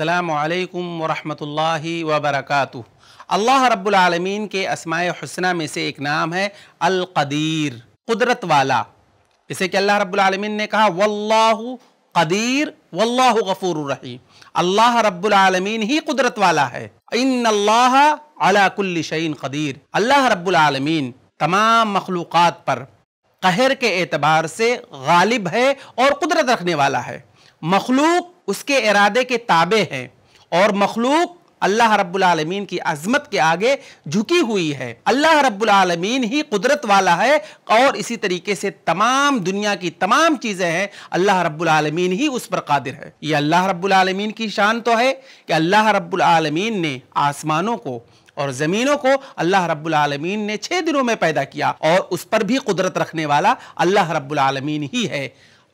السلام علیکم ورحمۃ اللہ وبرکاتہ اللہ رب العالمین کے اسماء حسنہ میں سے ایک نام ہے القدیر قدرت والا اسے کہ اللہ رب العالمین نے کہا واللہ قدیر واللہ غفور الرحیم اللہ رب العالمین ہی قدرت والا ہے ان اللہ علا شعین قدیر اللہ رب العالمین تمام مخلوقات پر قہر کے اعتبار سے غالب ہے اور قدرت رکھنے والا ہے मखलूक उसके इरादे के ताबे हैं और मखलूक अल्लाह रब्बुलमीन की अजमत के आगे झुकी हुई है अल्लाह रब्बुलमीन ही कुदरत वाला है और इसी तरीके से तमाम दुनिया की तमाम चीज़ें हैं अल्लाह रब्बुलमीन ही उस पर कादिर है ये अल्लाह रब्बुलमीन की शान तो है कि अल्लाह रब्बुलमीन ने आसमानों को और ज़मीनों को अल्लाह रब्बुलमीन ने छः दिनों में पैदा किया और उस पर भी कुदरत रखने वाला अल्लाह रब्बुलमीन ही है